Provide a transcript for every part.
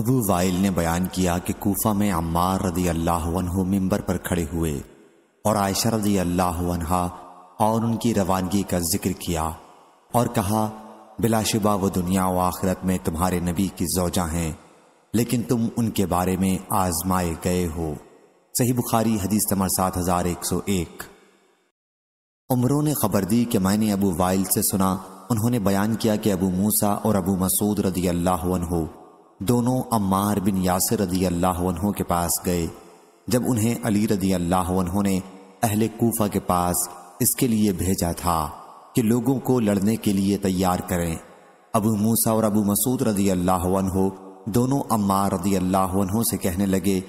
Abu while ने बयान किया कि कोफा में अम्मार रदी अल्लाह मिंबर पर खड़े हुए और आयशा रदी अल्लाह और उनकी रवानगी का जिक्र किया और कहा बिलाशुबा वो दुनिया व आखिरत में तुम्हारे नबी की जोजा हैं लेकिन तुम उनके बारे में आजमाए गए हो सही बुखारी हदीस नंबर सात हजार एक सौ एक उमरों ने खबर दी कि मैंने अबू वाइल से सुना उन्होंने बयान किया कि अबू मूसा और अबू मसूद रदी अल्लाह हो दोनों अम्मार बिन यासर रदी अल्लाह के पास गए जब उन्हें अली रदी अल्लाह ने अहले कोफा के पास इसके लिए भेजा था कि लोगों को लड़ने के लिए तैयार करें अबू मूसा और अबू मसूद रदी अल्लाह दोनों अम्मा रदी अल्लाह से कहने लगे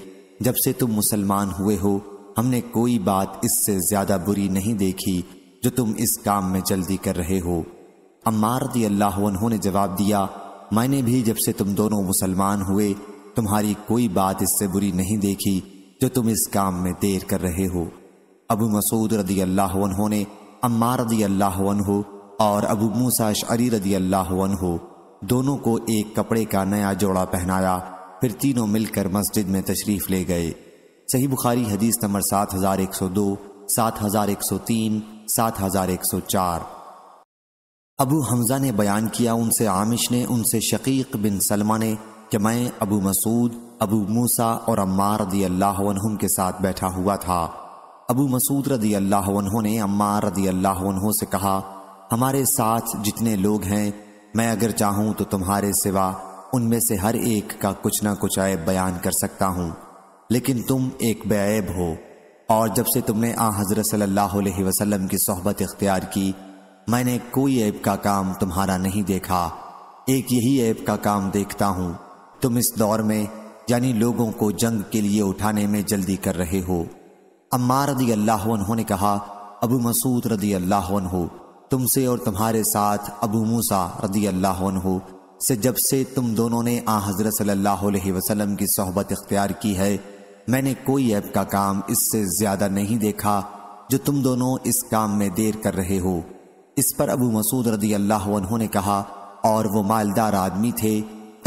जब से तुम मुसलमान हुए हो हमने कोई बात इससे ज़्यादा बुरी नहीं देखी जो तुम इस काम में जल्दी कर रहे हो अम्मा रदी अल्लाह ने जवाब दिया मैंने भी जब से तुम दोनों मुसलमान हुए तुम्हारी कोई बात इससे बुरी नहीं देखी जो तुम इस काम में देर कर रहे हो अबू मसूद रदी अल्लाह ने अम्मा रदी अल्लाह और अबू मूसा शरी रदी अल्लाह दोनों को एक कपड़े का नया जोड़ा पहनाया फिर तीनों मिलकर मस्जिद में तशरीफ ले गए सही बुखारी हदीस नंबर सात हजार एक सौ दो सात हजार एक सौ तीन सात हजार एक सौ चार अबू हमज़ा ने बयान किया उनसे आमिश ने उनसे शकीक बिन सलमा ने कि मैं अबू मसूद अबू मूसा और अम्मा रदी अल्लाह के साथ बैठा हुआ था अबू मसूद रदी अल्लाह ने अम्मा रदी अल्लाह से कहा हमारे साथ जितने लोग हैं मैं अगर चाहूँ तो तुम्हारे सिवा उनमें से हर एक का कुछ ना कुछ ऐब बयान कर सकता हूँ लेकिन तुम एक बेब हो और जब से तुमने आ हज़रत सल्लल्लाहु अलैहि वसल्लम की सोहबत इख्तियार की मैंने कोई ऐप का काम तुम्हारा नहीं देखा एक यही ऐप का काम देखता हूँ तुम इस दौर में यानी लोगों को जंग के लिए उठाने में जल्दी कर रहे हो अम्मा रदी अल्लाह ने कहा अबू मसूद रदी अल्लाह तुमसे और तुम्हारे साथ अबू मूसा रदी अल्लाह से जब से तुम दोनों ने आ हज़रत सल्लल्लाहु अलैहि वसल्लम की सोहबत इख्तियार की है मैंने कोई ऐप का काम इससे ज़्यादा नहीं देखा जो तुम दोनों इस काम में देर कर रहे हो इस पर अबू मसूद रदी अल्लाह ने कहा और वो मालदार आदमी थे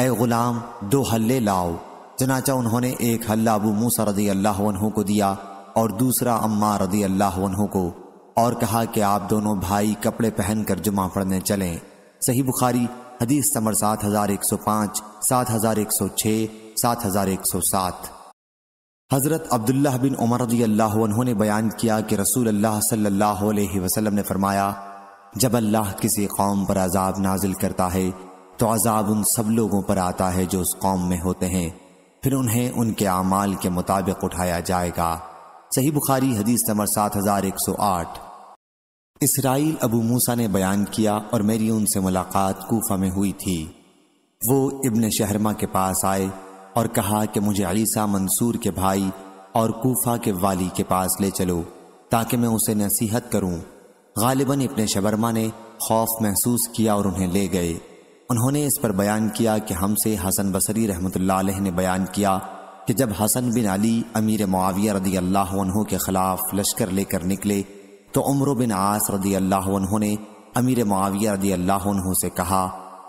ए गुलाम दो हल्ले लाओ चनाचा उन्होंने एक हल्ला अबू मूसा रदी अल्लाह को दिया और दूसरा अम्मा रदी अल्लाह को और कहा कि आप दोनों भाई कपड़े पहनकर जुमा पढ़ने चलें सही बुखारी हदीस समर सात हजार एक सौ पाँच सात हजार एक सौ छः सात हजार एक सौ सात हज़रत अब्दुल्ला बिन उमर रदी अल्लाह ने बयान किया कि रसूल अल्लाह सल्लाह वसलम ने फरमाया जब अल्लाह किसी कौम पर अजाब नाजिल करता है तो अजाब उन सब लोगों पर आता है जो उस कौम में होते हैं फिर उन्हें उनके अमाल के मुताबिक उठाया जाएगा सही बुखारी हदीस नंबर सात हजार एक सौ आठ इसराइल अबू मूसा ने बयान किया और मेरी उनसे मुलाकात कोफा में हुई थी वो इब्न शहरमा के पास आए और कहा कि मुझे अलीसा मंसूर के भाई और कोफा के वाली के पास ले चलो ताकि मैं उसे नसीहत करूं गालिबन इब्ने शबरमा ने खौफ महसूस किया और उन्हें ले गए उन्होंने इस पर बयान किया कि हमसे हसन बसरी रहमत ने बयान किया कि जब हसन बिन अली अमीर मुआविया रदी अल्लाह के ख़िलाफ़ लश्कर लेकर निकले तो उम्र बिन आस रदी अल्लाह ने अमीर मुआविया रदी अल्लाह से कहा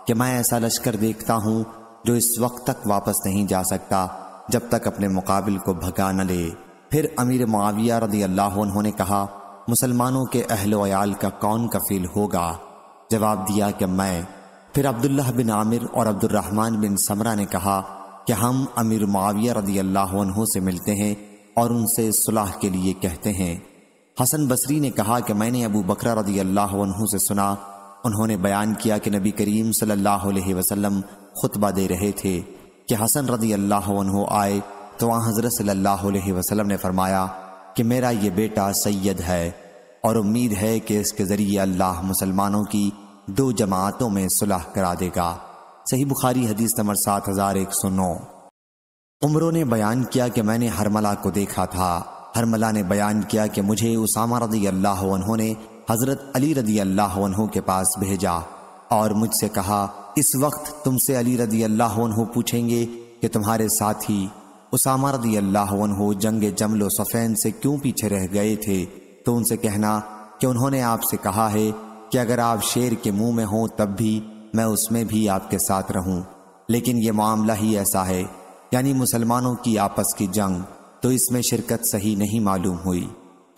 कि मैं ऐसा लश्कर देखता हूँ जो इस वक्त तक वापस नहीं जा सकता जब तक अपने मुकाबिल को भगा न ले फिर अमीर मुआविया रदी अल्लाह ने कहा मुसलमानों के अहलोयाल का कौन कफील होगा जवाब दिया कि मैं फिर अब्दुल्ला बिन आमिर और अब्दुलरहमान बिन समरा ने कहा कि हम अमीर माविया रदी अल्लाह से मिलते हैं और उनसे सुलह के लिए कहते हैं हसन बसरी ने कहा कि मैंने अबू बकरा रदी अल्लाह से सुना उन्होंने बयान किया कि नबी करीम सल्लल्लाहु अलैहि वसल्लम खुतबा दे रहे थे कि हसन रदी अल्लाह आए तो वहाँ हज़रत सल्लल्लाहु अलैहि वसल्लम ने फरमाया कि मेरा ये बेटा सैयद है और उम्मीद है कि इसके ज़रिए अल्लाह मुसलमानों की दो जमातों में सुलह करा देगा सही बुखारी हदीस नंबर सात हज़ार एक सौ नौ उम्रों ने बयान किया कि मैंने हरमला को देखा था हरमला ने बयान किया कि मुझे उसामा रदी अल्लाह ने हज़रत अली रदी अल्लाह के पास भेजा और मुझसे कहा इस वक्त तुमसे अली रदी अल्लाह पूछेंगे कि तुम्हारे साथी उसामा रदी अल्लाह जंग जमलो सफ़ैन से क्यों पीछे रह गए थे तो उनसे कहना कि उन्होंने आपसे कहा है कि अगर आप शेर के मुंह में हों तब भी मैं उसमें भी आपके साथ रहूं लेकिन ये मामला ही ऐसा है यानी मुसलमानों की आपस की जंग तो इसमें शिरकत सही नहीं मालूम हुई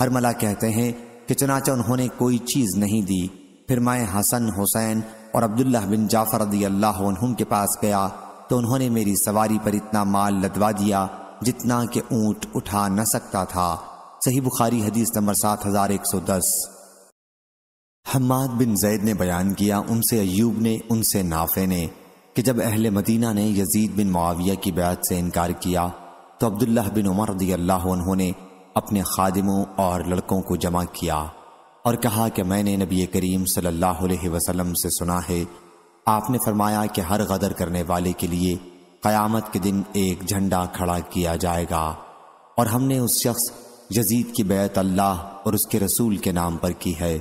हरमला कहते हैं कि चनाचा उन्होंने कोई चीज़ नहीं दी फिर मैं हसन हुसैन और अब्दुल्ला बिन जाफर अदी अल्लाह के पास गया तो उन्होंने मेरी सवारी पर इतना माल लदवा दिया जितना कि ऊंट उठा न सकता था सही बुखारी हदीस नंबर सात हजार एक सौ दस हमाद बिन जैद ने बयान किया उनसे अयूब ने उनसे नाफे ने कि जब अहल मदीना ने यजीद बिन मुआविया की बयात से इनकार किया तो अब्दुल्ला बिन उमर रदी अल्लाह उन्होंने अपने खादिमों और लड़कों को जमा किया और कहा कि मैंने नबी करीम सल्लल्लाहु अलैहि वसल्लम से सुना है आपने फरमाया कि हर गदर करने वाले के लिए क़यामत के दिन एक झंडा खड़ा किया जाएगा और हमने उस शख्स यजीद की बैत अल्लाह और उसके रसूल के नाम पर की है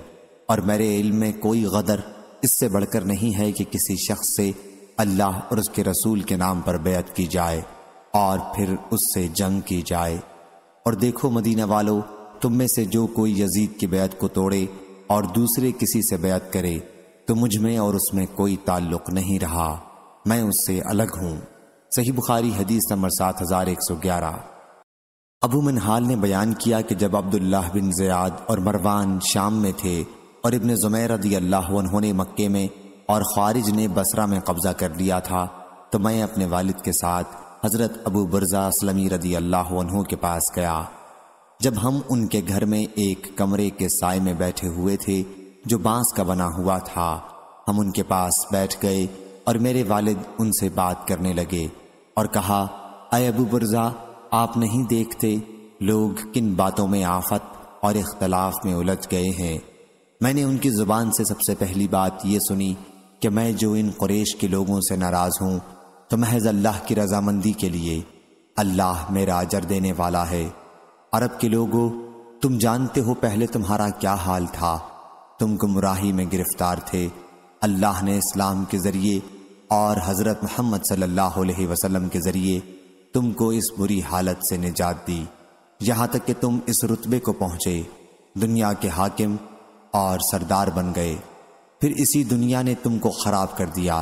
और मेरे इल्म में कोई गदर इससे बढ़कर नहीं है कि किसी शख्स से अल्लाह और उसके रसूल के नाम पर बैत की जाए और फिर उससे जंग की जाए और देखो मदीना वालों तुम में से जो कोई यजीद की बैत को तोड़े और दूसरे किसी से बैत करे तो मुझ में और उसमें कोई ताल्लुक नहीं रहा मैं उससे अलग हूँ सही बुखारी हदीस नंबर सात हजार एक सौ ग्यारह अबू मनहाल ने बयान किया कि जब अब्दुल्लाह बिन जयाद और मरवान शाम में थे और इबन ज़ुमैर रदी अल्लाह उन्होंने मक्के में और ख़ारिज ने बसरा में कब्ज़ा कर लिया था तो मैं अपने वालिद के साथ हज़रत अबू बरजा असलमी रदी अल्लाह के पास गया जब हम उनके घर में एक कमरे के साय में बैठे हुए थे जो बांस का बना हुआ था हम उनके पास बैठ गए और मेरे वालिद उनसे बात करने लगे और कहा अय अबू बरजा आप नहीं देखते लोग किन बातों में आफत और इख्तलाफ में उलझ गए हैं मैंने उनकी ज़ुबान से सबसे पहली बात यह सुनी कि मैं जो इन कुरेश के लोगों से नाराज़ हूँ तो महज अल्लाह की रजामंदी के लिए अल्लाह मेरा अजर देने वाला है अरब के लोगों तुम जानते हो पहले तुम्हारा क्या हाल था तुम गुमराही में गिरफ्तार थे अल्लाह ने इस्लाम के ज़रिए और हज़रत मोहम्मद सल्लल्लाहु अलैहि वसल्लम के ज़रिए तुमको इस बुरी हालत से निजात दी यहां तक कि तुम इस रुतबे को पहुंचे दुनिया के हाकिम और सरदार बन गए फिर इसी दुनिया ने तुमको खराब कर दिया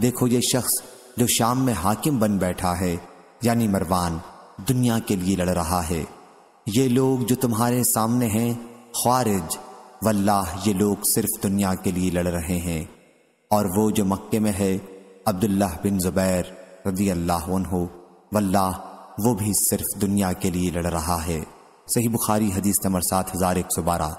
देखो ये शख्स जो शाम में हाकिम बन बैठा है यानी मरवान दुनिया के लिए लड़ रहा है ये लोग जो तुम्हारे सामने हैं ख्वारिज वल्लाह ये लोग सिर्फ दुनिया के लिए लड़ रहे हैं और वो जो मक्के में है अब्दुल्लाह बिन जुबैर रदी अल्लाह हो वल्लाह वो भी सिर्फ दुनिया के लिए लड़ रहा है सही बुखारी हदीस नंबर सात हजार एक सौ बारह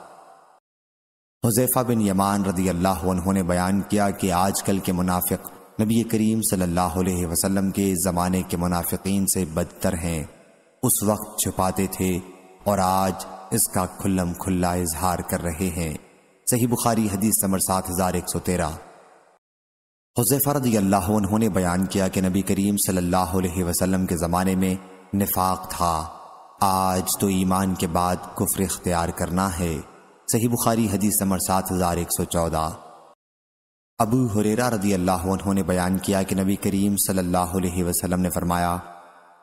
हुजैफा बिन यमान रदी अल्लाह उन्होंने बयान किया कि आजकल के मुनाफिक नबी करीम सल्लल्लाहु अलैहि वसल्लम के ज़माने के मुनाफिकीन से बदतर हैं उस वक्त छुपाते थे और आज इसका खुल्लम खुल्ला इजहार कर रहे हैं सही बुखारी हदीस नंबर सात हजार एक सौ तेरह हुजैफा रजी अल्लाह उन्होंने बयान किया कि नबी करीम सल्लल्लाहु अलैहि वसल्लम के ज़माने में निफाक था आज तो ईमान के बाद कुफ्र इख्तियार करना है सही बुखारी हदीस नंबर सात हज़ार एक सौ चौदह अबू हुरेरा रदी अल्लाह उन्होंने बयान किया कि नबी करीम सल्लल्लाहु अलैहि वसल्लम ने फरमाया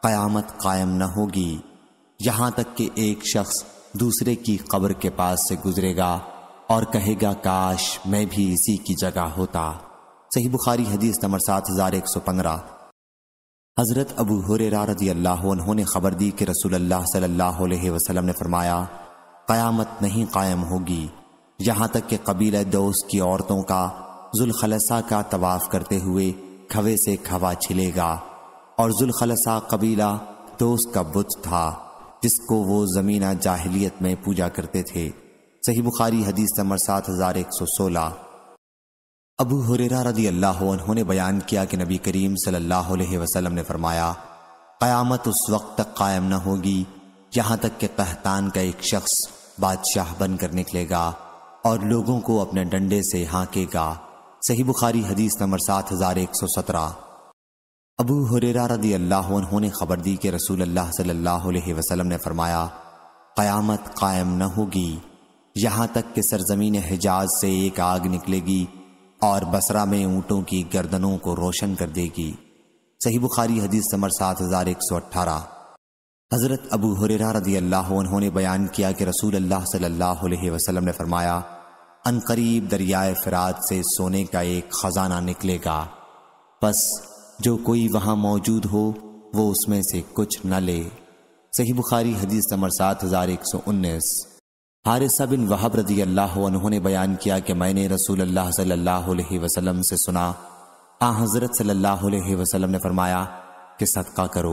क़यामत कायम न होगी यहाँ तक कि एक शख्स दूसरे की कब्र के पास से गुजरेगा और कहेगा काश मैं भी इसी की जगह होता सही बुखारी हदीस नंबर सात हज़ार एक सौ पंद्रह हज़रत अबू हुरेरा रजी अल्लाह उन्होंने खबर दी कि रसूल अल्लाह सल्लल्लाहु अलैहि वसल्लम ने फरमाया क़यामत नहीं कायम होगी यहाँ तक कि कबीला दोस्त की औरतों का जुलखलसा का तवाफ़ करते हुए खवे से खवा छिलेगा और जुलखलसा कबीला दोस्त का बुत था जिसको वो ज़मीना जाहलीत में पूजा करते थे सही बुखारी हदीस नंबर सात हज़ार एक सौ सोलह अबू हुरेरा रदी अल्लाह उन्होंने बयान किया कि नबी करीम सल्लल्लाहु अलैहि वसल्लम ने फरमाया क़यामत उस वक्त तक कायम न होगी यहाँ तक कि कहतान का एक शख्स बादशाह बनकर निकलेगा और लोगों को अपने डंडे से हाँकेगा सही बुखारी हदीस नंबर सात हजार एक सौ सत्रह अबू हुरेरा रदी अल्लाह उन्होंने खबर दी कि रसूल अल्लाह सल्लल्लाहु अलैहि वसल्लम ने फरमाया क़यामत कायम न होगी यहाँ तक कि सरजमीन हिजाज से एक आग निकलेगी और बसरा में ऊंटों की गर्दनों को रोशन कर देगी सही बुखारी हदीस समर सात हज़ार एक सौ अट्ठारह हज़रत अबू हुरेरा रदी अल्लाह उन्होंने बयान किया कि रसूल अल्लाह सल्लल्लाहु अलैहि वसल्लम ने फरमाया अनकरीब दरियाए फिरात से सोने का एक ख़जाना निकलेगा बस जो कोई वहां मौजूद हो वो उसमें से कुछ न ले सही बुखारी हदीस नंबर सात हज़ार एक सौ उन्नीस हारिसा बिन वहाब रजी अल्लाह उन्होंने बयान किया कि मैंने रसूल अल्लाह सल्लल्लाहु अलैहि वसल्लम से सुना आ हाँ, हज़रत सल्लल्लाहु अलैहि वसल्लम ने फरमाया कि सदका करो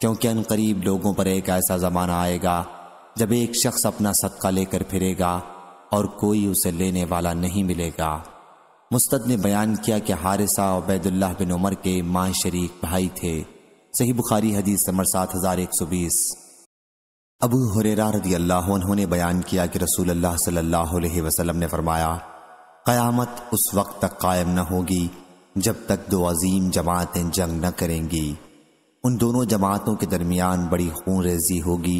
क्योंकि अन करीब लोगों पर एक ऐसा ज़माना आएगा जब एक शख्स अपना सदका लेकर फिरेगा और कोई उसे लेने वाला नहीं मिलेगा मुस्तद ने बयान किया कि हारिसा उबैदुल्लाह बिन उमर के माँ शरीक भाई थे सही बुखारी हदीस नंबर सात हज़ार एक सौ बीस अबू हुरेरा रदी अल्लाह उन्होंने बयान किया कि रसूल अल्लाह सल्लल्लाहु अलैहि वसल्लम ने फरमाया क़यामत उस वक्त तक कायम न होगी जब तक दो अजीम जमातें जंग न करेंगी उन दोनों जमातों के दरमियान बड़ी खून रेजी होगी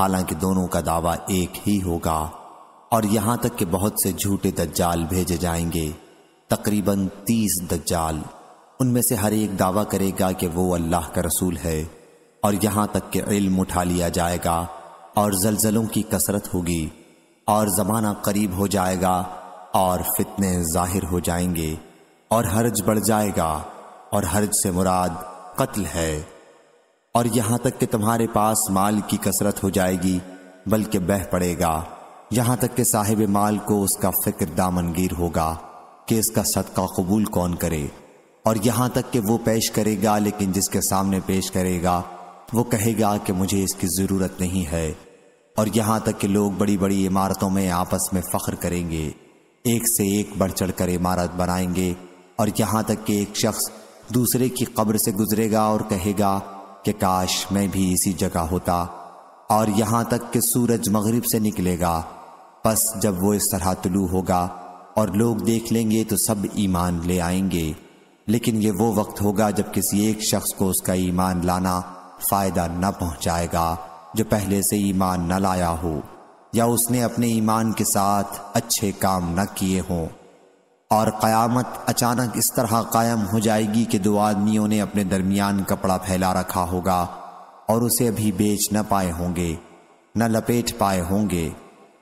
हालांकि दोनों का दावा एक ही होगा और यहाँ तक कि बहुत से झूठे दज्जाल भेजे जाएंगे तकरीबन तीस दज्जाल उनमें से हर एक दावा करेगा कि वो अल्लाह का रसूल है और यहां तक के इल्म उठा लिया जाएगा और जलजलों की कसरत होगी और ज़माना करीब हो जाएगा और फितने जाहिर हो जाएंगे और हर्ज बढ़ जाएगा और हर्ज से मुराद कत्ल है और यहां तक कि तुम्हारे पास माल की कसरत हो जाएगी बल्कि बह पड़ेगा यहां तक कि साहिब माल को उसका फिक्र दामनगीर होगा कि इसका सदका कबूल कौन करे और यहां तक कि वो पेश करेगा लेकिन जिसके सामने पेश करेगा वो कहेगा कि मुझे इसकी ज़रूरत नहीं है और यहाँ तक कि लोग बड़ी बड़ी इमारतों में आपस में फ़ख्र करेंगे एक से एक बढ़ चढ़ कर इमारत बनाएंगे और यहाँ तक कि एक शख्स दूसरे की कब्र से गुजरेगा और कहेगा कि काश मैं भी इसी जगह होता और यहाँ तक कि सूरज मगरिब से निकलेगा बस जब वो इस तरह तुलू होगा और लोग देख लेंगे तो सब ईमान ले आएंगे लेकिन ये वो वक्त होगा जब किसी एक शख्स को उसका ईमान लाना फायदा न पहुंचाएगा जो पहले से ईमान न लाया हो या उसने अपने ईमान के साथ अच्छे काम न किए हों और क़यामत अचानक इस तरह कायम हो जाएगी कि दो आदमियों ने अपने दरमियान कपड़ा फैला रखा होगा और उसे अभी बेच न पाए होंगे न लपेट पाए होंगे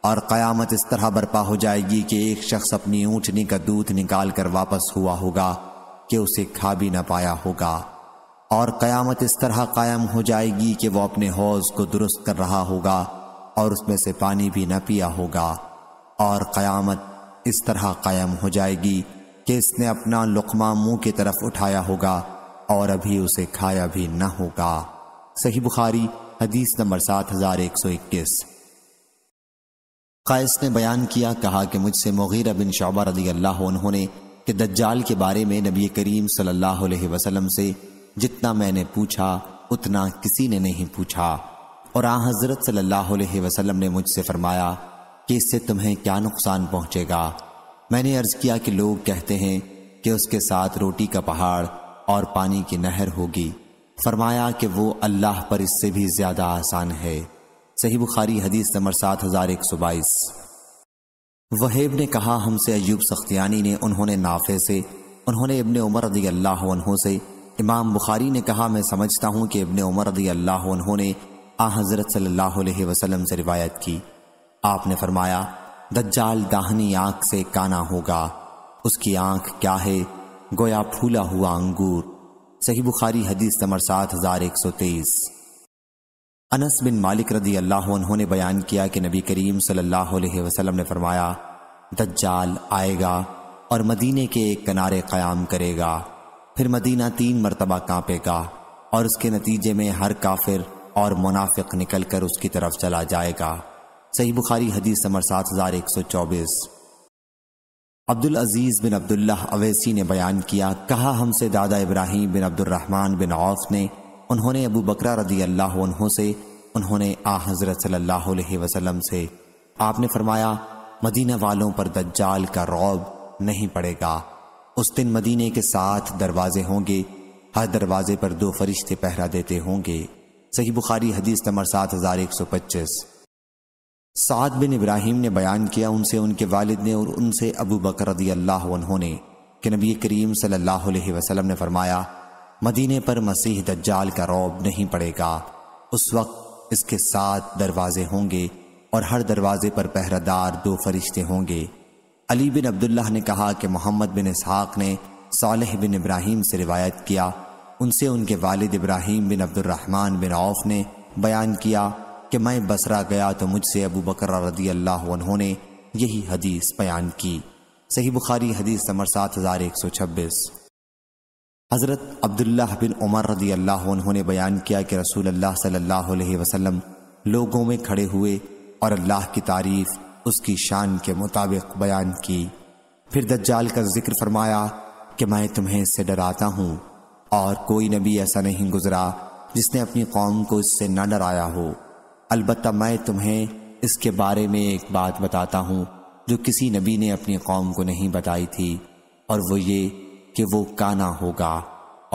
और क़यामत इस तरह बर्पा हो जाएगी कि एक शख्स अपनी ऊँटनी का दूध निकाल कर वापस हुआ होगा कि उसे खा भी न पाया होगा और कयामत इस तरह कायम हो जाएगी कि वो अपने हौज को दुरुस्त कर रहा होगा और उसमें से पानी भी न पिया होगा और कयामत इस तरह कायम हो जाएगी कि इसने अपना लुकमा मुंह की तरफ उठाया होगा और अभी उसे खाया भी न होगा सही बुखारी हदीस नंबर सात हजार एक सौ इक्कीस कैस ने बयान किया कहा कि मुझसे मुगीरा बिन शोबा रजी अल्लाह उन्होंने कि दज्जाल के बारे में नबी करीम सल्लल्लाहु अलैहि वसल्लम से जितना मैंने पूछा उतना किसी ने नहीं पूछा और आ हजरत सल्लल्लाहु अलैहि वसल्लम ने मुझसे फरमाया कि इससे तुम्हें क्या नुकसान पहुंचेगा मैंने अर्ज किया कि लोग कहते हैं कि उसके साथ रोटी का पहाड़ और पानी की नहर होगी फरमाया कि वो अल्लाह पर इससे भी ज्यादा आसान है सही बुखारी हदीस नंबर सात हजार एक सौ बाईस वहेब ने कहा हमसे अयूब सख्तियानी ने उन्होंने नाफे से उन्होंने इबन उमर रदी अल्लाह से इमाम बुखारी ने कहा मैं समझता हूँ कि इबन उमर रदी अल्लाह उन्होंने आ हज़रत अलैहि वसल्लम से रिवायत की आपने फरमाया दज्जाल दाहनी आँख से काना होगा उसकी आँख क्या है गोया फूला हुआ अंगूर सही बुखारी हदीस नंबर सात हज़ार एक सौ तेईस अनस बिन मालिक रदी अल्लाह उन्होंने बयान किया कि नबी करीम सल्लल्लाहु अलैहि वसल्लम ने फरमाया दज्जाल आएगा और मदीने के एक किनारे क़याम करेगा फिर मदीना तीन मरतबा कांपेगा और उसके नतीजे में हर काफिर और मुनाफिक निकलकर उसकी तरफ चला जाएगा सही बुखारी हदीस नंबर सात हजार एक सौ चौबीस अब्दुल अजीज़ बिन अब्दुल्ला अवैसी ने बयान किया कहा हमसे दादा Ibrahim bin Abdulrahman bin Auf ने उन्होंने अबू बकरा रदी अल्लाह से उन्होंने आ हज़रत सल्लल्लाहु अलैहि वसल्लम से आपने फरमाया मदीना वालों पर दज्जाल का रौब नहीं पड़ेगा उस दिन मदीने के साथ दरवाजे होंगे हर दरवाजे पर दो फरिश्ते पहरा देते होंगे सही बुखारी हदीस नंबर सात हजार एक सौ पच्चीस साद बिन इब्राहिम ने बयान किया उनसे उनके वालिद ने और उनसे अबू बकर अल्लाह ने कि नबी करीम सल्लल्लाहु अलैहि वसल्लम ने फरमाया मदीने पर मसीह दज्जाल का रौब नहीं पड़ेगा उस वक्त इसके सात दरवाजे होंगे और हर दरवाजे पर पहरादार दो फरिश्ते होंगे अली बिन अब्दुल्ला ने कहा कि मोहम्मद बिन इसहाक ने सालह बिन इब्राहिम से रिवायत किया उनसे उनके वालिद Ibrahim bin Abdulrahman bin Auf ने बयान किया कि मैं बसरा गया तो मुझसे अबू बकर रदी अल्लाह उन्होंने यही हदीस बयान की सही बुखारी हदीस नंबर सात हज़ार एक सौ छब्बीस हज़रत अब्दुल्ला बिन उमर रदी अल्लाह उन्होंने बयान किया कि रसूल अल्लाह सल्लल्लाहु अलैहि वसल्लम लोगों में खड़े हुए और अल्लाह की तारीफ़ उसकी शान के मुताबिक बयान की फिर दज्जाल का जिक्र फरमाया कि मैं तुम्हें इससे डराता हूँ और कोई नबी ऐसा नहीं गुजरा जिसने अपनी कौम को इससे ना डराया हो अलबत् मैं तुम्हें इसके बारे में एक बात बताता हूँ जो किसी नबी ने अपनी कौम को नहीं बताई थी और वो ये कि वो काना होगा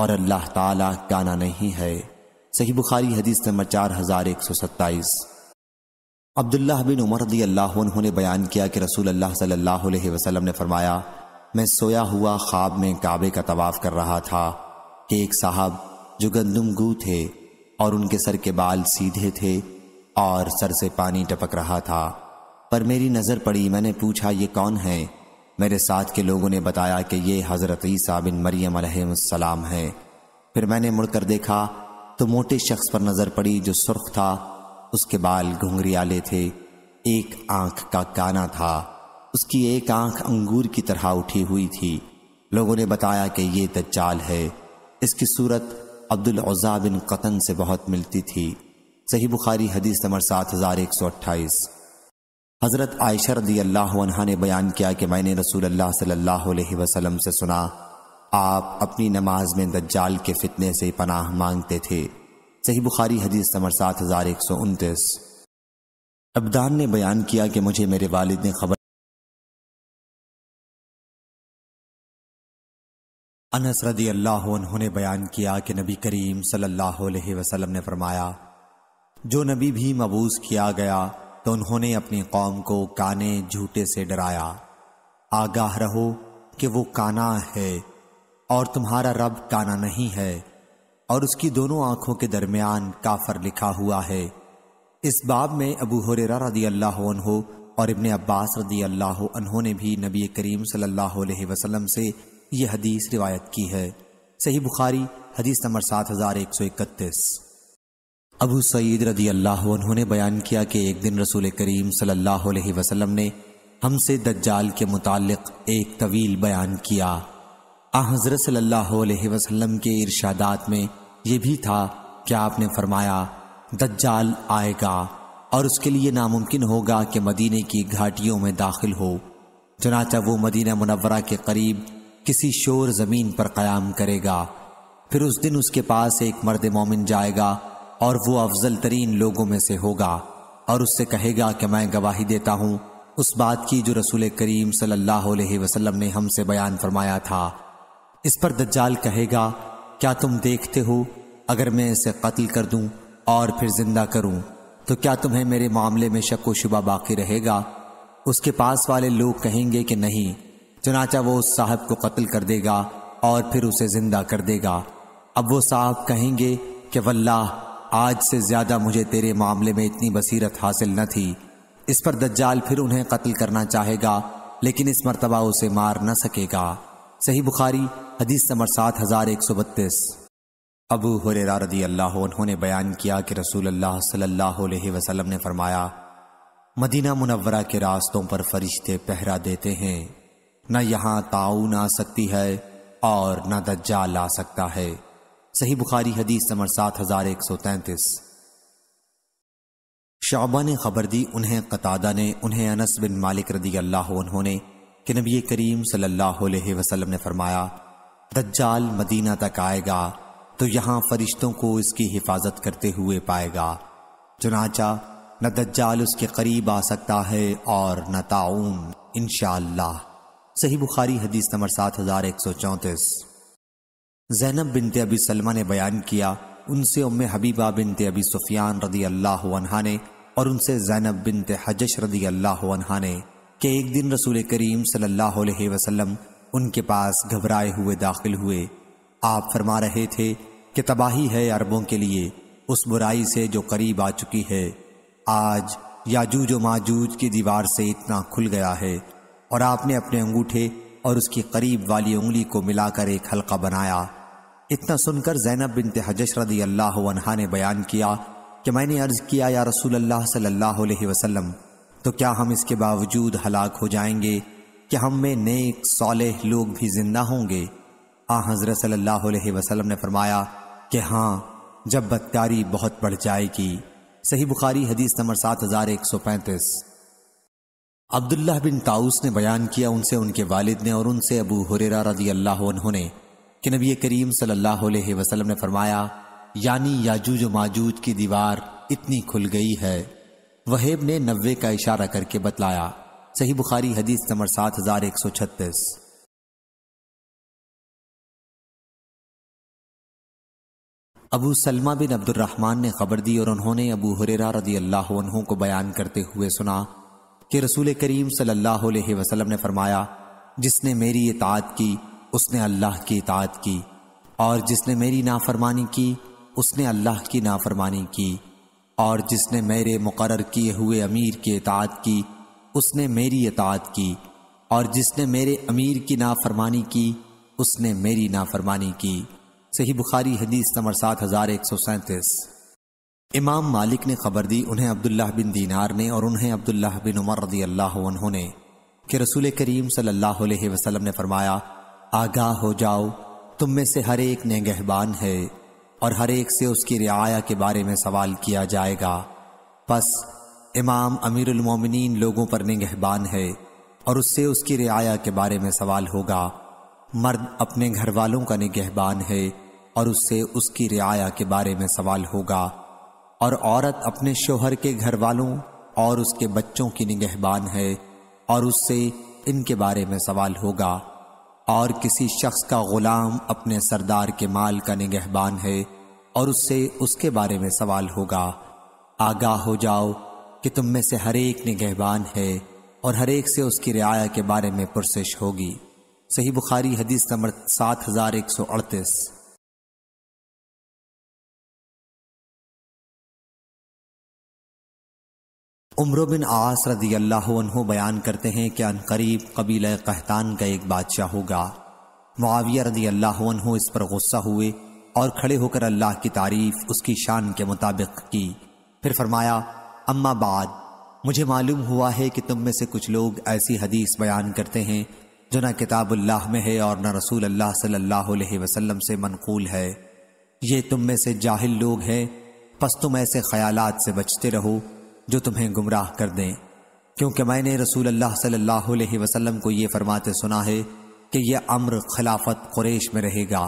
और अल्लाह ताला काना नहीं है सही बुखारी हदीस नंबर चार हजार एक सौ सत्ताईस अब्दुल्ला बिन उमर रदी अल्लाह उन्होंने बयान किया कि रसूल अल्लाह सल्लल्लाहु अलैहि वसल्लम ने फरमाया मैं सोया हुआ ख्वाब में काबे का तवाफ़ कर रहा था कि एक साहब जो गु थे और उनके सर के बाल सीधे थे और सर से पानी टपक रहा था पर मेरी नज़र पड़ी मैंने पूछा ये कौन है मेरे साथ के लोगों ने बताया कि ये हज़रत ईसा बिन मरियम सलाम हैं फिर मैंने मुड़कर देखा तो मोटे शख्स पर नज़र पड़ी जो सुर्ख था उसके बाल घुंघरियाले थे एक आंख का काना था उसकी एक आंख अंगूर की तरह उठी हुई थी लोगों ने बताया कि ये दज्जाल है इसकी सूरत अब्दुल अब्दुलज़ा बिन कतन से बहुत मिलती थी सही बुखारी हदीस नंबर सात हज़ार एक सौ अट्ठाईस हज़रत आयशर दी अल्लाह ने बयान किया कि मैंने रसूल अल्लाह सल्लल्लाहु अलैहि वसल्लम से सुना आप अपनी नमाज में दज्जाल के फितने से पनाह मांगते थे सही बुखारी हदीस नंबर सात हज़ार एक सौ उनतीस अबदान ने बयान किया कि मुझे मेरे वालिद ने खबर अनस रदी अल्लाह उन्होंने बयान किया कि नबी करीम सल्लल्लाहु अलैहि वसल्लम ने फरमाया जो नबी भी मबूस किया गया तो उन्होंने अपनी कौम को काने झूठे से डराया आगाह रहो कि वो काना है और तुम्हारा रब काना नहीं है और उसकी दोनों आंखों के दरमियान काफर लिखा हुआ है इस बाब में अबू हुरेरा रदी अल्लाह और इबन अब्बास रदी अल्लाह ने भी नबी करीम सल्लल्लाहु अलैहि वसल्लम से यह हदीस रिवायत की है सही बुखारी हदीस नंबर सात हज़ार एक सौ इकतीस अबू सईद रदी अल्लाह ने बयान किया कि एक दिन रसूल करीम सल्लल्लाहु अलैहि वसल्लम ने हमसे दज्जाल के मुतालिक एक तवील बयान किया आ हज़रत सल्लाम के इर्शादात में यह भी था कि आपने फरमाया दज्जाल आएगा और उसके लिए नामुमकिन होगा कि मदीने की घाटियों में दाखिल हो चनाचा वो मदीना मुनवरा के करीब किसी शोर ज़मीन पर क्याम करेगा फिर उस दिन उसके पास एक मर्द मोमिन जाएगा और वो अफजल तरीन लोगों में से होगा और उससे कहेगा कि मैं गवाही देता हूँ उस बात की जो रसूल करीम सल्लल्लाहु अलैहि वसल्लम ने हमसे बयान फरमाया था इस पर दज्जाल कहेगा क्या तुम देखते हो अगर मैं इसे कत्ल कर दूं और फिर जिंदा करूं तो क्या तुम्हें मेरे मामले में शक व शुबा बाकी रहेगा उसके पास वाले लोग कहेंगे कि नहीं चुनाचा वो उस साहब को कत्ल कर देगा और फिर उसे जिंदा कर देगा अब वो साहब कहेंगे कि वल्लाह आज से ज़्यादा मुझे तेरे मामले में इतनी बसीरत हासिल न थी इस पर दज्जाल फिर उन्हें कत्ल करना चाहेगा लेकिन इस मरतबा उसे मार न सकेगा सही बुखारी हदीस नंबर सात हज़ार एक सौ बत्तीस अबू हुरेरा रदी अल्लाह उन्होंने बयान किया कि रसूल अल्लाह सल्लल्लाहु अलैहि वसल्लम ने फरमाया मदीना मुनव्वरा के रास्तों पर फरिश्ते पहरा देते हैं न यहाँ ताऊन आ सकती है और न दज्जा ला सकता है सही बुखारी हदीस नंबर सात हज़ार एक सौ तैंतीस शाबा ने खबर दी उन्हें कतादा ने उन्हें अनस बिन मालिक रदी अल्लाह उन्होंने कि नबी करीम सल्लल्लाहु अलैहि वसल्लम ने फरमाया दज्जाल मदीना तक आएगा तो यहाँ फरिश्तों को इसकी हिफाजत करते हुए पाएगा चुनाचा न दज्जाल उसके करीब आ सकता है और न ताउन इनशाला सही बुखारी हदीस नंबर सात हजार एक सौ चौंतीस जैनब बिनते अबी सलमा ने बयान किया उनसे उम हबीबा बिनते अबी सुफियान रदी अल्लाह ने और उनसे जैनब बिनते हजश रदी अल्लाह ने कि एक दिन रसूल करीम सल्लल्लाहु अलैहि वसल्लम उनके पास घबराए हुए दाखिल हुए आप फरमा रहे थे कि तबाही है अरबों के लिए उस बुराई से जो करीब आ चुकी है आज याजूज व माजूज की दीवार से इतना खुल गया है और आपने अपने अंगूठे और उसकी करीब वाली उंगली को मिलाकर एक हल्का बनाया इतना सुनकर जैनब बिन हजश रदी अल्लाह ने बयान किया कि मैंने अर्ज़ किया या रसूल अल्लाह सल्लल्लाहु अलैहि वसल्लम तो क्या हम इसके बावजूद हलाक हो जाएंगे કે હમે નેક સોલેહ લોગ ભી जिंदा હોંગે અહઝરસલલ્લાહ અલેહી વસલ્મ ને ફરમાયા કે હા જબ બદતારી બહોત બઢ જાયેગી સાહી બુખારી હદીસ નંબર 7135 અબ્દુલ્લાહ બિન તાવસ ને બયાન કિયા ઉનસે ઉનકે વાલિદ ને ઓર ઉનસે અબુ હુરેરા رضی اللہ عنہ ને કે નબિયે کریم સલલાહ અલેહી વસલ્મ ને ફરમાયા યાની યાજૂજ માજૂજ કી દીવાર ઇતની ખુલ ગઈ હૈ વહીબ ને 90 કા ઈશારા કરકે બતલાયા सही बुखारी हदीस नंबर सात हजार एक सौ छत्तीस अबू सलमा बिन अब्दुलरहमान ने खबर दी और उन्होंने अबू हुरेरा रदी अल्लाह को बयान करते हुए सुना कि रसूल करीम सल्लल्लाहु अलैहि वसल्लम ने फरमाया जिसने मेरी इतात की उसने अल्लाह की इतात की और जिसने मेरी नाफरमानी की उसने अल्लाह की नाफरमानी की और जिसने मेरे मुकर किए हुए अमीर की इतात की उसने मेरी अतात की और जिसने मेरे अमीर की नाफरमानी की उसने मेरी नाफरमानी की सही बुखारी हदीस नंबर सात हज़ार एक सौ सैंतीस इमाम मालिक ने खबर दी उन्हें अब्दुल्ला बिन दीनार ने और उन्हें अब्दुल्ला बिन उमर रदी अल्लाह ने कि रसूल करीम सल्लल्लाहु अलैहि वसल्लम ने फरमाया आगाह हो जाओ तुम में से हर एक ने गहबान है और हर एक से उसकी रियाया के बारे में सवाल किया जाएगा बस इमाम अमीरुल मोमिनीन लोगों पर निगहबान है और उससे उसकी रियाया के बारे में सवाल होगा मर्द अपने घर वालों का निगहबान है और उससे उसकी रियाया के बारे में सवाल होगा और औरत अपने शोहर के घर वालों और उसके बच्चों की निगहबान है और उससे इनके बारे में सवाल होगा और किसी शख्स का गुलाम अपने सरदार के माल का निगहबान है और उससे उसके बारे में सवाल होगा आगाह हो जाओ कि तुम में से हर ने निगहबान है और हर एक से उसकी रियाया के बारे में पुरसिश होगी सही बुखारी हदीस नंबर सात हजार एक सौ अड़तीस उम्र बिन आस रदी अल्लाह बयान करते हैं कि अनकरीब कबील कहतान का एक बादशाह होगा मुआविया रदी अल्लाह इस पर गुस्सा हुए और खड़े होकर अल्लाह की तारीफ उसकी शान के मुताबिक की फिर फरमाया अम्मा बाद मुझे मालूम हुआ है कि तुम में से कुछ लोग ऐसी हदीस बयान करते हैं जो न किताबुल्लाह में है और न रसूल अल्लाह सल्लल्लाहु अलैहि वसल्लम से मनकूल है ये तुम में से जाहिल लोग हैं बस तुम ऐसे ख्यालात से बचते रहो जो तुम्हें गुमराह कर दें क्योंकि मैंने रसूल अल्लाह सल्लल्लाहु अलैहि वसल्लम को ये फरमाते सुना है कि यह अम्र खिलाफत कुरेश में रहेगा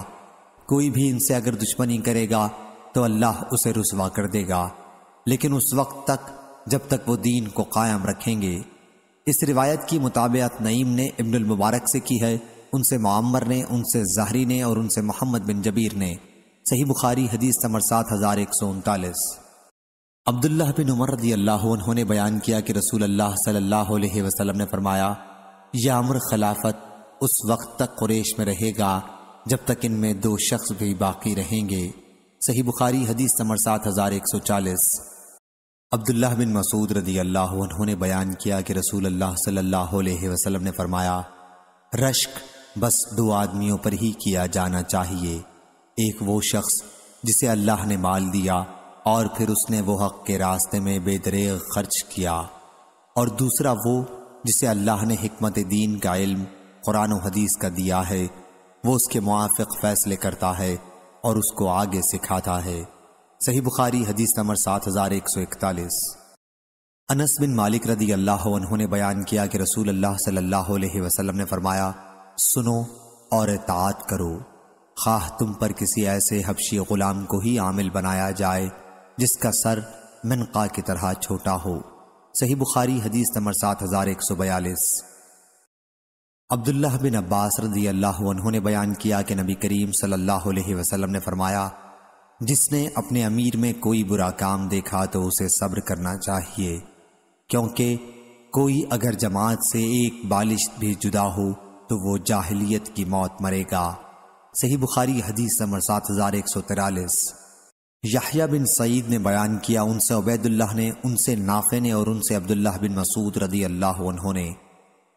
कोई भी इनसे अगर दुश्मनी करेगा तो अल्लाह उसे रसवा कर देगा लेकिन उस वक्त तक जब तक वो दीन को कायम रखेंगे इस रिवायत की मुताबियत नईम ने इब्नुल मुबारक से की है उनसे मामर ने उनसे जहरी ने और उनसे मोहम्मद बिन जबीर ने सही बुखारी हदीस समर सात हज़ार एक सौ उनतालीस अब्दुल्ला बिन उमर अल्लाह उन्होंने बयान किया कि रसूल अल्लाह सल्लल्लाहु अलैहि वसल्लम ने फरमाया यह अमर खिलाफत उस वक्त तक कुरेश में रहेगा जब तक इनमें दो शख्स भी बाकी रहेंगे सही बुखारी हदीस समर सात हज़ार एक सौ चालीस अब्दुल्लाह बिन मसूद रदी अल्लाह ने बयान किया कि रसूल अल्लाह सल्लल्लाहु अलैहि वसल्लम ने फरमाया रश्क बस दो आदमियों पर ही किया जाना चाहिए एक वो शख्स जिसे अल्लाह ने माल दिया और फिर उसने वो हक के रास्ते में बेदरेग खर्च किया और दूसरा वो जिसे अल्लाह ने हमत दीन का इल्म कुरान हदीस का दिया है वो उसके मुआफ़ फैसले करता है और उसको आगे सिखाता है सही बुखारी हदीस नंबर सात हज़ार एक सौ इकतालीस अनस बिन मालिक रदी अल्लाह उन्होंने बयान किया कि रसूल अल्लाह सल्लल्लाहु अलैहि वसल्लम ने फरमाया सुनो और एतात करो खाह तुम पर किसी ऐसे हबशी ग़ुलाम को ही आमिल बनाया जाए जिसका सर मनका की तरह छोटा हो सही बुखारी हदीस नंबर सात हज़ार एक सौ बयालीस अब्दुल्ला बिन अब्बास रदी अल्लाह उन्होंने बयान किया कि नबी करीम सल्लल्लाहु अलैहि वसल्लम ने फरमाया जिसने अपने अमीर में कोई बुरा काम देखा तो उसे सब्र करना चाहिए क्योंकि कोई अगर जमात से एक बालिश भी जुदा हो तो वो जाहिलियत की मौत मरेगा सही बुखारी हदीस नंबर सात हज़ार एक सौ तिरालीस याहिया बिन सईद ने बयान किया उनसे उबैदुल्लाह ने उनसे नाफे ने और उनसे अब्दुल्लाह बिन मसूद रदी अल्लाह उन्होंने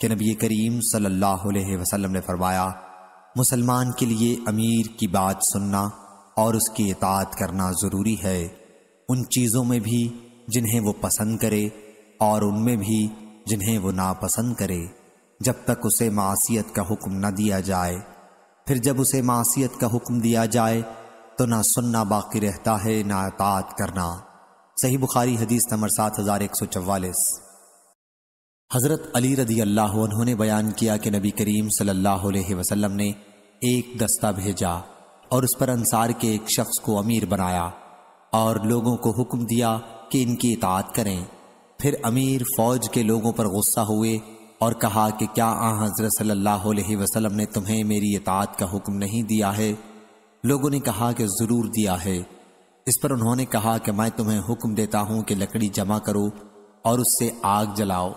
कि नबी करीम सल्लल्लाहु अलैहि वसल्लम ने फरमाया मुसलमान के लिए अमीर की बात सुनना और उसकी इतात करना ज़रूरी है उन चीज़ों में भी जिन्हें वो पसंद करे और उनमें भी जिन्हें वो नापसंद करे जब तक उसे मासीत का हुक्म न दिया जाए फिर जब उसे मासीत का हुक्म दिया जाए तो ना सुनना बाकी रहता है ना अतात करना सही बुखारी हदीस नंबर सात हज़ार एक सौ चवालीस हज़रत अली रदी अल्लाह उन्होंने बयान किया कि नबी करीम सल्लल्लाहु अलैहि वसल्लम ने एक दस्ता भेजा और उस पर अंसार के एक शख्स को अमीर बनाया और लोगों को हुक्म दिया कि इनकी इतात करें फिर अमीर फौज के लोगों पर गुस्सा हुए और कहा कि क्या आ हजरत सल्लल्लाहु अलैहि वसल्लम ने तुम्हें मेरी इतात का हुक्म नहीं दिया है लोगों ने कहा कि ज़रूर दिया है इस पर उन्होंने कहा कि मैं तुम्हें हुक्म देता हूँ कि लकड़ी जमा करो और उससे आग जलाओ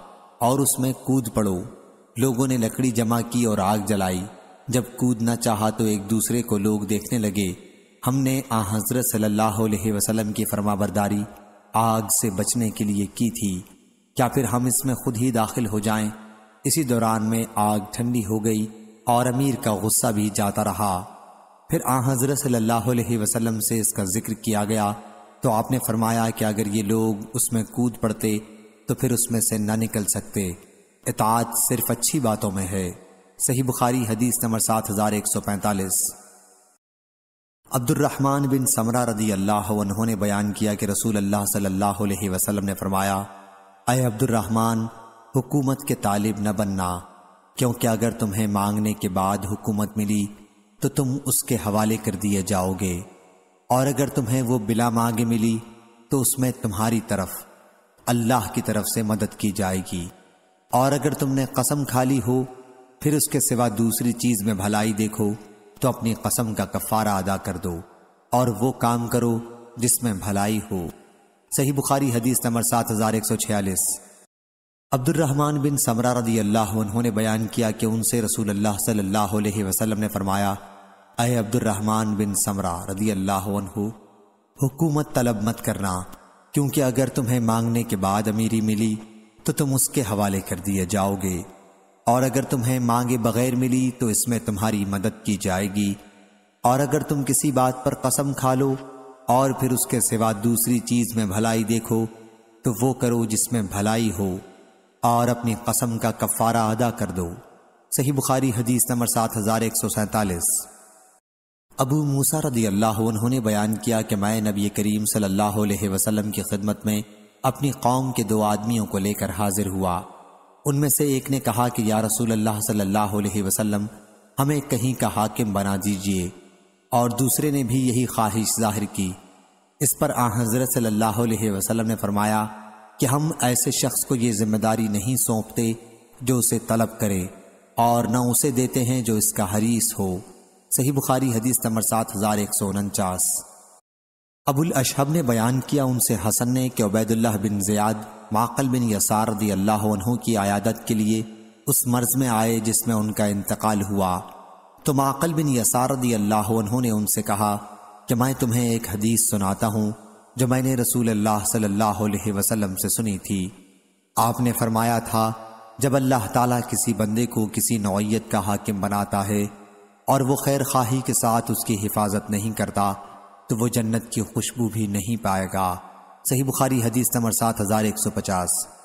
और उसमें कूद पड़ो लोगों ने लकड़ी जमा की और आग जलाई जब कूदना चाहा तो एक दूसरे को लोग देखने लगे हमने आ हज़रत सल्लल्लाहु अलैहि वसल्लम की फरमाबरदारी आग से बचने के लिए की थी क्या फिर हम इसमें खुद ही दाखिल हो जाएं? इसी दौरान में आग ठंडी हो गई और अमीर का गुस्सा भी जाता रहा फिर आ हज़रत सल्लल्लाहु अलैहि वसल्लम से इसका जिक्र किया गया तो आपने फरमाया कि अगर ये लोग उसमें कूद पड़ते तो फिर उसमें से न निकल सकते इतात सिर्फ अच्छी बातों में है सही बुखारी हदीस नंबर सात हज़ार एक सौ पैंतालीस अब्दुलरहमान बिन समरा रदी अल्लाह उन्होंने बयान किया कि रसूल अल्लाह सल्लल्लाहु अलैहि वसल्लम ने फरमाया अय अब्दुलरहमान हुकूमत के तालिब न बनना क्योंकि अगर तुम्हें मांगने के बाद हुकूमत मिली तो तुम उसके हवाले कर दिए जाओगे और अगर तुम्हें वो बिला मांगे मिली तो उसमें तुम्हारी तरफ अल्लाह की तरफ से मदद की जाएगी और अगर तुमने कसम खा ली हो फिर उसके सिवा दूसरी चीज में भलाई देखो तो अपनी कसम का कफारा अदा कर दो और वो काम करो जिसमें भलाई हो सही बुखारी हदीस नंबर सात हजार एक सौ छियालीस अब्दुलरहमान बिन समरा रदी अल्लाह उन्होंने बयान किया कि उनसे रसूल अल्लाह सल्लल्लाहु अलैहि वसल्लम ने फरमाया अय अब्दुलरहमान बिन समरा रदी अल्लाह हुकूमत तलब मत करना क्योंकि अगर तुम्हें मांगने के बाद अमीरी मिली तो तुम उसके हवाले कर दिए जाओगे और अगर तुम्हें मांगे बगैर मिली तो इसमें तुम्हारी मदद की जाएगी और अगर तुम किसी बात पर कसम खा लो और फिर उसके सिवा दूसरी चीज में भलाई देखो तो वो करो जिसमें भलाई हो और अपनी कसम का कफारा अदा कर दो सही बुखारी हदीस नंबर सात हजार एक सौ सैंतालीस अबू मूसा रदी अल्लाह उन्होंने बयान किया कि मैं नबी करीम सल्लल्लाहु अलैहि वसल्लम की खिदमत में अपनी कौम के दो आदमियों को लेकर हाजिर हुआ उनमें से एक ने कहा कि या रसूल अल्लाह सल्लल्लाहु अलैहि वसल्लम हमें कहीं का हाकिम बना दीजिए और दूसरे ने भी यही ख्वाहिश जाहिर की इस पर आ हजरत सल्लल्लाहु अलैहि वसल्लम ने फरमाया कि हम ऐसे शख्स को ये जिम्मेदारी नहीं सौंपते जो उसे तलब करे और न उसे देते हैं जो इसका हरीस हो सही बुखारी हदीस नंबर सात हज़ार एक सौ उनचास अबुल अशहब ने बयान किया उनसे हसन ने कि उबैदुल्लाह बिन ज़ियाद माकल बिन यसार दी अल्लाह की आयादत के लिए उस मर्ज़ में आए जिसमें उनका इंतकाल हुआ तो माकल बिन यसार दी अल्लाह ने उनसे कहा कि मैं तुम्हें एक हदीस सुनाता हूँ जो मैंने रसूल अल्लाह सल्लल्लाहु अलैहि वसल्लम से सुनी थी आपने फरमाया था जब अल्लाह ताला किसी बंदे को किसी नौीयत का हाकिम बनाता है और वो खैर खाही के साथ उसकी हिफाजत नहीं करता तो वो जन्नत की खुशबू भी नहीं पाएगा सही बुखारी हदीस नंबर सात हज़ार एक सौ पचास